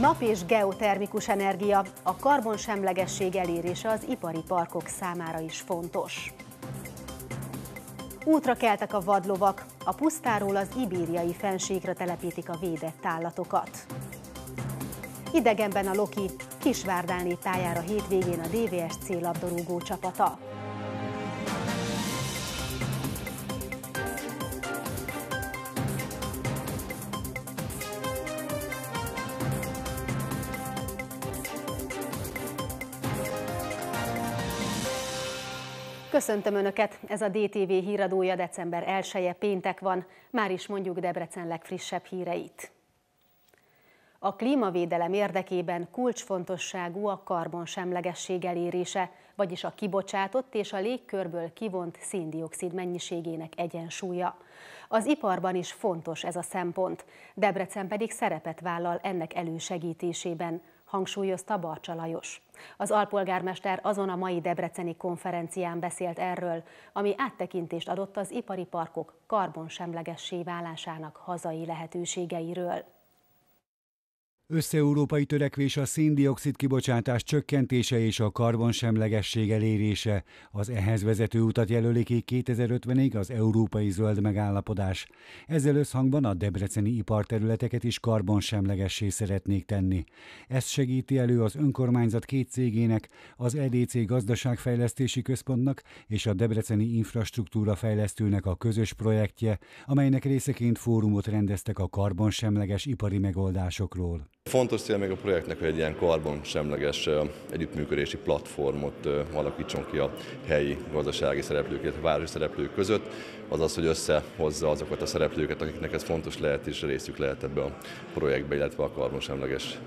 Nap és geotermikus energia, a karbonsemlegesség elérése az ipari parkok számára is fontos. Útra keltek a vadlovak, a pusztáról az ibériai fenségre telepítik a védett állatokat. Idegenben a Loki, Kisvárdán lép pályára hétvégén a DVSC labdarúgó csapata. Köszöntöm Önöket! Ez a DTV híradója december 1-e péntek van. Már is mondjuk Debrecen legfrissebb híreit. A klímavédelem érdekében kulcsfontosságú a karbonsemlegesség elérése, vagyis a kibocsátott és a légkörből kivont széndiokszid mennyiségének egyensúlya. Az iparban is fontos ez a szempont, Debrecen pedig szerepet vállal ennek elősegítésében – hangsúlyozta Barcsa Lajos. Az alpolgármester azon a mai Debreceni konferencián beszélt erről, ami áttekintést adott az ipari parkok karbonsemlegessé válásának hazai lehetőségeiről. Összeurópai törekvés a széndiokszid kibocsátás csökkentése és a karbonsemlegesség elérése. Az ehhez vezető utat jelöli ki 2050-ig az Európai Zöld Megállapodás. Ezzel összhangban a debreceni iparterületeket is karbonsemlegessé szeretnék tenni. Ezt segíti elő az önkormányzat két cégének, az EDC Gazdaságfejlesztési Központnak és a Debreceni Infrastruktúra Fejlesztőnek a közös projektje, amelynek részeként fórumot rendeztek a karbonsemleges ipari megoldásokról. Fontos cél még a projektnek, hogy egy ilyen karbon semleges együttműködési platformot alakítson ki a helyi gazdasági szereplők, illetve városi szereplők között, azaz, hogy összehozza azokat a szereplőket, akiknek ez fontos lehet és részük lehet ebbe a projektbe, illetve a karbon semleges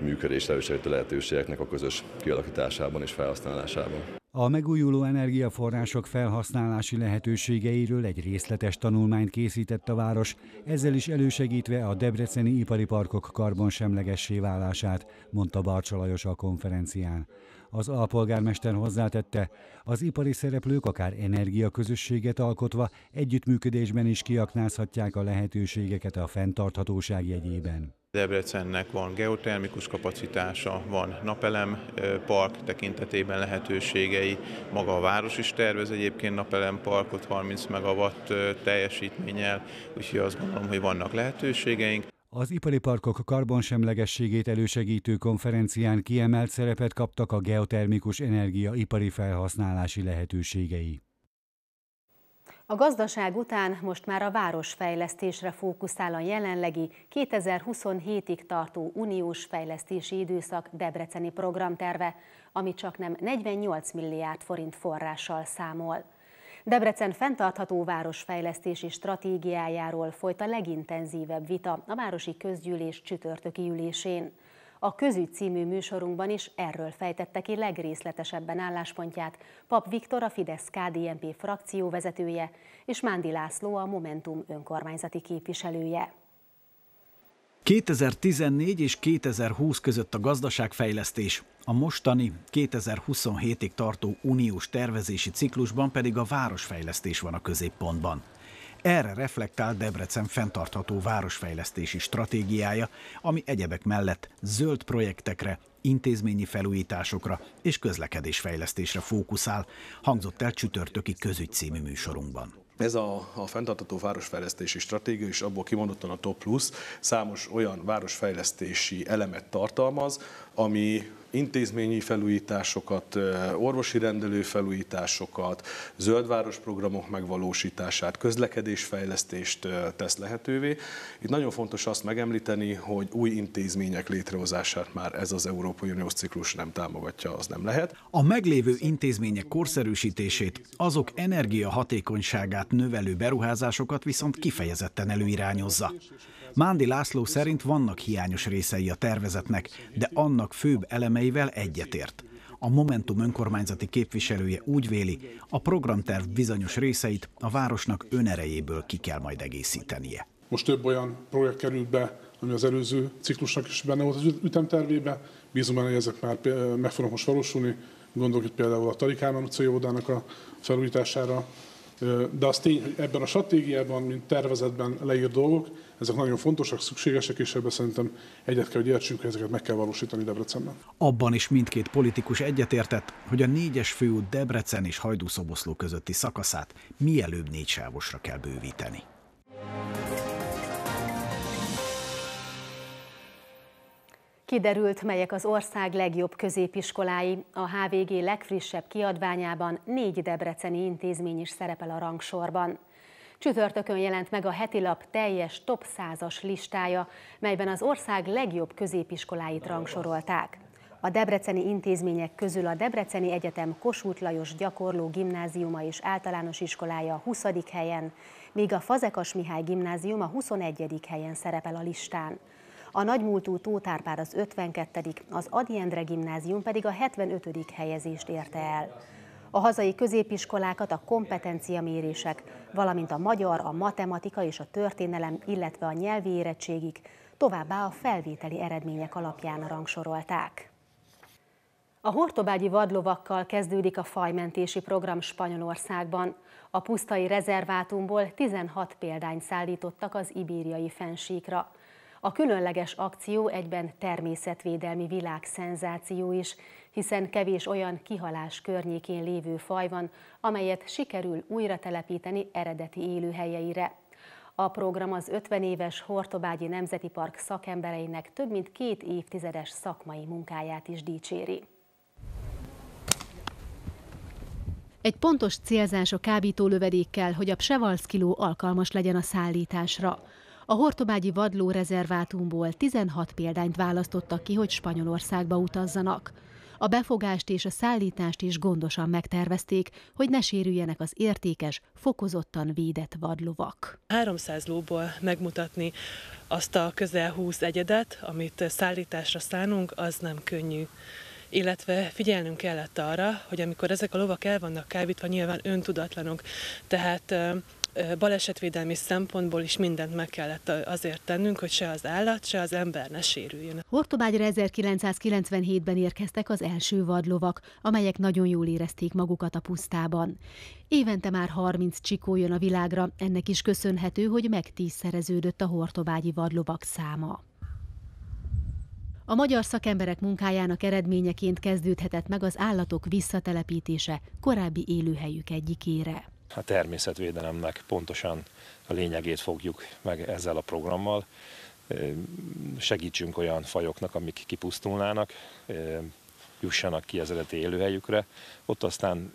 működés elősegítő lehetőségeknek a közös kialakításában és felhasználásában. A megújuló energiaforrások felhasználási lehetőségeiről egy részletes tanulmányt készített a város, ezzel is elősegítve a debreceni ipari parkok karbonsemlegessé válását, mondta Barcsa Lajos a konferencián. Az alpolgármester hozzátette, az ipari szereplők akár energiaközösséget alkotva együttműködésben is kiaknázhatják a lehetőségeket a fenntarthatóság jegyében. Debrecennek van geotermikus kapacitása, van napelem park tekintetében lehetőségei, maga a város is tervez egyébként napelem parkot 30 megawatt teljesítménnyel, úgyhogy azt gondolom, hogy vannak lehetőségeink. Az ipari parkok karbonsemlegességét elősegítő konferencián kiemelt szerepet kaptak a geotermikus energia ipari felhasználási lehetőségei. A gazdaság után most már a városfejlesztésre fókuszál a jelenlegi 2027-ig tartó uniós fejlesztési időszak Debreceni programterve, ami csak nem 48 milliárd forint forrással számol. Debrecen fenntartható városfejlesztési stratégiájáról folyt a legintenzívebb vita a Városi Közgyűlés csütörtöki ülésén. A közügy című műsorunkban is erről fejtette ki legrészletesebben álláspontját Pap Viktor, a fidesz KDNP frakció vezetője, és Mándi László, a Momentum önkormányzati képviselője. 2014 és 2020 között a gazdaságfejlesztés. A mostani 2027-ig tartó uniós tervezési ciklusban pedig a városfejlesztés van a középpontban. Erre reflektál Debrecen fenntartható városfejlesztési stratégiája, ami egyebek mellett zöld projektekre, intézményi felújításokra és közlekedésfejlesztésre fókuszál, hangzott el csütörtöki közügy című műsorunkban. Ez a, a fenntartató városfejlesztési stratégia, és abból kimondottan a TOP Plus számos olyan városfejlesztési elemet tartalmaz, ami intézményi felújításokat, orvosi rendelő felújításokat, zöldváros programok megvalósítását, közlekedésfejlesztést tesz lehetővé. Itt nagyon fontos azt megemlíteni, hogy új intézmények létrehozását már ez az Európai Uniós ciklus nem támogatja, az nem lehet. A meglévő intézmények korszerűsítését, azok energiahatékonyságát növelő beruházásokat viszont kifejezetten előirányozza. Mándi László szerint vannak hiányos részei a tervezetnek, de annak főbb elemei elveivel egyetért. A Momentum önkormányzati képviselője úgy véli, a programterv bizonyos részeit a városnak önerejéből ki kell majd egészítenie. Most több olyan projekt került be, ami az előző ciklusnak is benne volt az ütemtervébe. Bízom benne, hogy ezek már meg fognak most valósulni. Gondolok itt például a Tarikálmán utcai óvodának a felújítására, de az tény, ebben a stratégiában, mint tervezetben leírt dolgok, ezek nagyon fontosak, szükségesek, és ebben szerintem egyet kell, hogy értsünk, hogy ezeket meg kell valósítani Debrecenben. Abban is mindkét politikus egyetértett, hogy a négyes főút Debrecen és Hajdúszoboszló közötti szakaszát mielőbb négysávosra kell bővíteni. Kiderült, melyek az ország legjobb középiskolái. A HVG legfrissebb kiadványában négy debreceni intézmény is szerepel a rangsorban. Csütörtökön jelent meg a hetilap teljes top 100-as listája, melyben az ország legjobb középiskoláit rangsorolták. A debreceni intézmények közül a Debreceni Egyetem Kossuth Lajos gyakorló gimnáziuma és általános iskolája a 20. helyen, míg a Fazekas Mihály gimnázium a 21. helyen szerepel a listán a nagymúltú Tóth Árpád az 52 az Adi Endre gimnázium pedig a 75 helyezést érte el. A hazai középiskolákat a kompetenciamérések, valamint a magyar, a matematika és a történelem, illetve a nyelvi érettségig, továbbá a felvételi eredmények alapján rangsorolták. A hortobágyi vadlovakkal kezdődik a fajmentési program Spanyolországban. A pusztai rezervátumból 16 példányt szállítottak az ibériai fensíkra. A különleges akció egyben természetvédelmi világszenzáció is, hiszen kevés olyan kihalás környékén lévő faj van, amelyet sikerül újra telepíteni eredeti élőhelyeire. A program az 50 éves Hortobágyi Nemzeti Park szakembereinek több mint két évtizedes szakmai munkáját is dicséri. Egy pontos célzás a kábítólövedékkel, hogy a psevalszkiló alkalmas legyen a szállításra. A Hortobágyi Vadló rezervátumból 16 példányt választottak ki, hogy Spanyolországba utazzanak. A befogást és a szállítást is gondosan megtervezték, hogy ne sérüljenek az értékes, fokozottan védett vadlovak. 300 lóból megmutatni azt a közel 20 egyedet, amit szállításra szánunk, az nem könnyű illetve figyelnünk kellett arra, hogy amikor ezek a lovak el vannak kávítva, nyilván öntudatlanok, tehát balesetvédelmi szempontból is mindent meg kellett azért tennünk, hogy se az állat, se az ember ne sérüljön. Hortobágyra 1997-ben érkeztek az első vadlovak, amelyek nagyon jól érezték magukat a pusztában. Évente már 30 csikó jön a világra, ennek is köszönhető, hogy megtízszereződött a hortobágyi vadlovak száma. A magyar szakemberek munkájának eredményeként kezdődhetett meg az állatok visszatelepítése korábbi élőhelyük egyikére a természetvédelemnek pontosan a lényegét fogjuk meg ezzel a programmal. Segítsünk olyan fajoknak, amik kipusztulnának, jussanak ki az eredeti élőhelyükre, ott aztán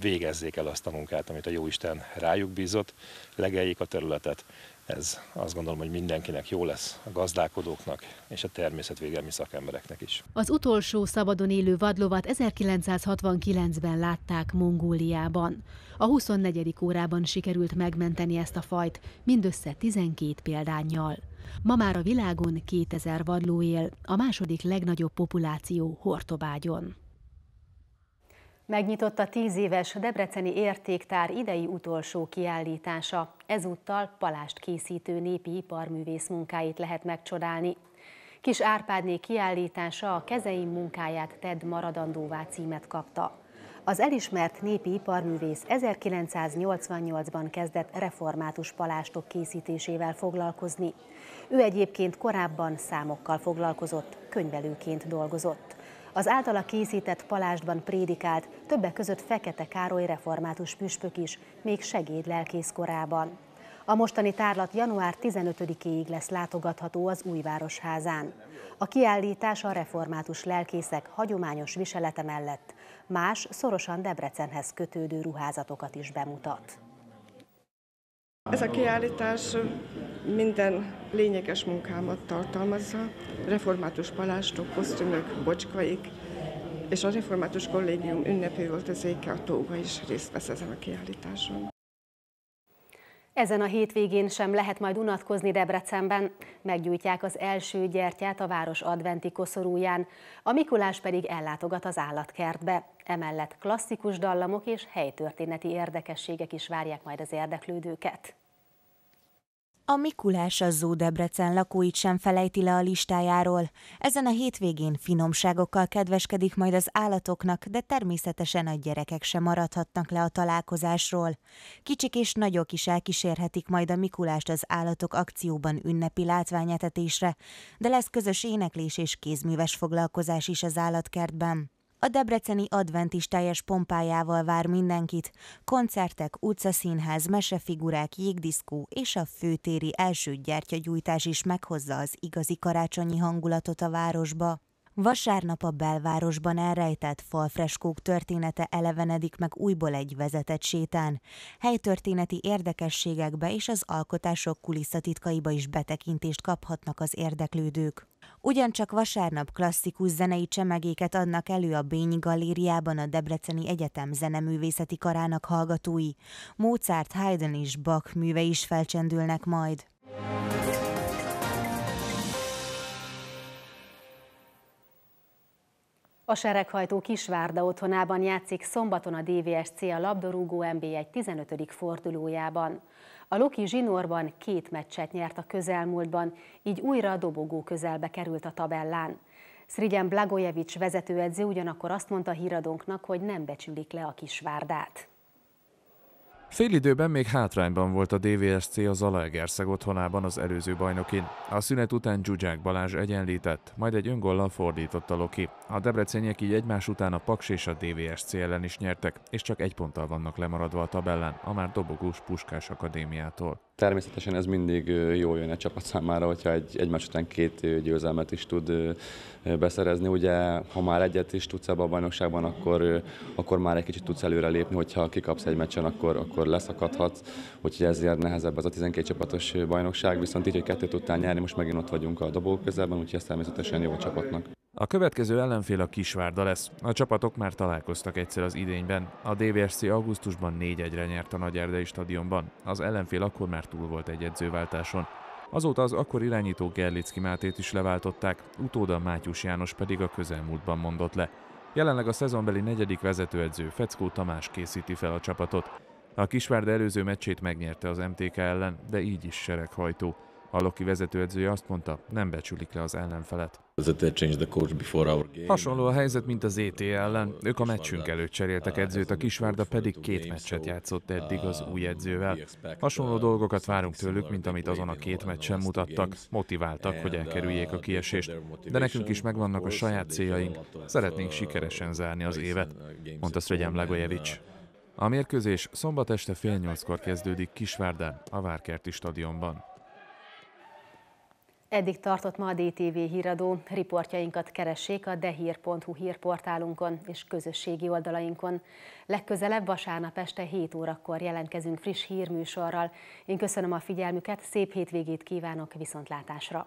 végezzék el azt a munkát, amit a Jóisten rájuk bízott, legeljék a területet, ez azt gondolom, hogy mindenkinek jó lesz, a gazdálkodóknak és a természetvédelmi szakembereknek is. Az utolsó szabadon élő vadlovat 1969-ben látták Mongóliában. A 24. órában sikerült megmenteni ezt a fajt, mindössze 12 példányjal. Ma már a világon 2000 vadló él, a második legnagyobb populáció Hortobágyon. Megnyitott a tíz éves Debreceni Értéktár idei utolsó kiállítása. Ezúttal palást készítő népi iparművész munkáit lehet megcsodálni. Kis Árpádné kiállítása a Kezeim munkáját Ted Maradandóvá címet kapta. Az elismert népi iparművész 1988-ban kezdett református palástok készítésével foglalkozni. Ő egyébként korábban számokkal foglalkozott, könyvelőként dolgozott. Az általa készített palástban prédikált, többek között Fekete Károly református püspök is, még lelkész korában. A mostani tárlat január 15-éig lesz látogatható az Újvárosházán. A kiállítás a református lelkészek hagyományos viselete mellett más, szorosan Debrecenhez kötődő ruházatokat is bemutat. Ez a kiállítás minden lényeges munkámat tartalmazza, református palástok, kosztümök, bocskaik, és a Református Kollégium ünnepi öltözéke a Tóga is részt vesz ezen a kiállításon. Ezen a hétvégén sem lehet majd unatkozni Debrecenben. Meggyújtják az első gyertyát a város adventi koszorúján, a Mikulás pedig ellátogat az állatkertbe. Emellett klasszikus dallamok és helytörténeti érdekességek is várják majd az érdeklődőket. A Mikulás az Debrecen lakóit sem felejti le a listájáról. Ezen a hétvégén finomságokkal kedveskedik majd az állatoknak, de természetesen a gyerekek sem maradhatnak le a találkozásról. Kicsik és nagyok is elkísérhetik majd a Mikulást az állatok akcióban ünnepi látványetetésre, de lesz közös éneklés és kézműves foglalkozás is az állatkertben a debreceni adventistájas pompájával vár mindenkit, koncertek, utcaszínház, mesefigurák, jégdiszkó és a főtéri első gyertyagyújtás is meghozza az igazi karácsonyi hangulatot a városba. Vasárnap a belvárosban elrejtett falfreskók története elevenedik meg újból egy vezetett sétán. Helytörténeti érdekességekbe és az alkotások kulisszatitkaiba is betekintést kaphatnak az érdeklődők. Ugyancsak vasárnap klasszikus zenei csemegéket adnak elő a Bényi Galériában a Debreceni Egyetem zeneművészeti karának hallgatói. Mozart, Haydn és Bach műve is felcsendülnek majd. A sereghajtó Kisvárda otthonában játszik szombaton a DVSC a labdarúgó NB1 15. fordulójában. A Loki zsinórban két meccset nyert a közelmúltban, így újra a dobogó közelbe került a tabellán. Szrigyen Blagojevics vezetőedző ugyanakkor azt mondta híradónknak, hogy nem becsülik le a Kisvárdát. Félidőben még hátrányban volt a DVSC az Zalaegerszeg otthonában az előző bajnokin. A szünet után Zsuzsák Balázs egyenlített, majd egy öngollal fordította Loki. A debreceniek így egymás után a Paks és a DVSC ellen is nyertek, és csak egy ponttal vannak lemaradva a tabellán, a már dobogós Puskás Akadémiától természetesen ez mindig jó jön egy csapat számára, hogyha egy, egymás után két győzelmet is tud beszerezni. Ugye, ha már egyet is tudsz ebbe a bajnokságban, akkor, akkor már egy kicsit tudsz előre lépni, hogyha kikapsz egy meccsen, akkor, akkor leszakadhatsz. Úgyhogy ezért nehezebb ez a 12 csapatos bajnokság, viszont így, hogy kettőt tudtál nyerni, most megint ott vagyunk a dobó közelben, úgyhogy ez természetesen jó a csapatnak. A következő ellenfél a Kisvárda lesz. A csapatok már találkoztak egyszer az idényben. A DVSC augusztusban 4-1-re nyert a Nagyerdei stadionban. Az ellenfél akkor már túl volt egy edzőváltáson. Azóta az akkor irányító Gerlicki Mátét is leváltották, utóda Mátyus János pedig a közelmúltban mondott le. Jelenleg a szezonbeli negyedik vezetőedző Feckó Tamás készíti fel a csapatot. A Kisvárda előző meccsét megnyerte az MTK ellen, de így is sereghajtó. A Loki vezetőedzője azt mondta, nem becsülik le az ellenfelet. Uh, Hasonló a helyzet, mint az ET ellen. Ők a meccsünk előtt cseréltek uh, edzőt, a Kisvárda pedig két meccset játszott eddig az uh, új edzővel. Hasonló dolgokat várunk tőlük, mint amit azon a két meccsen mutattak. Motiváltak, hogy elkerüljék a kiesést. De nekünk is megvannak a saját céljaink. Szeretnénk sikeresen zárni az évet, mondta Szregyem Legojevics. A mérkőzés szombat este fél nyolckor kezdődik Kisvárdán, a Várkerti stadionban. Eddig tartott ma a DTV híradó. Riportjainkat keressék a dehír.hu hírportálunkon és közösségi oldalainkon. Legközelebb vasárnap este 7 órakor jelentkezünk friss hírműsorral. Én köszönöm a figyelmüket, szép hétvégét kívánok viszontlátásra!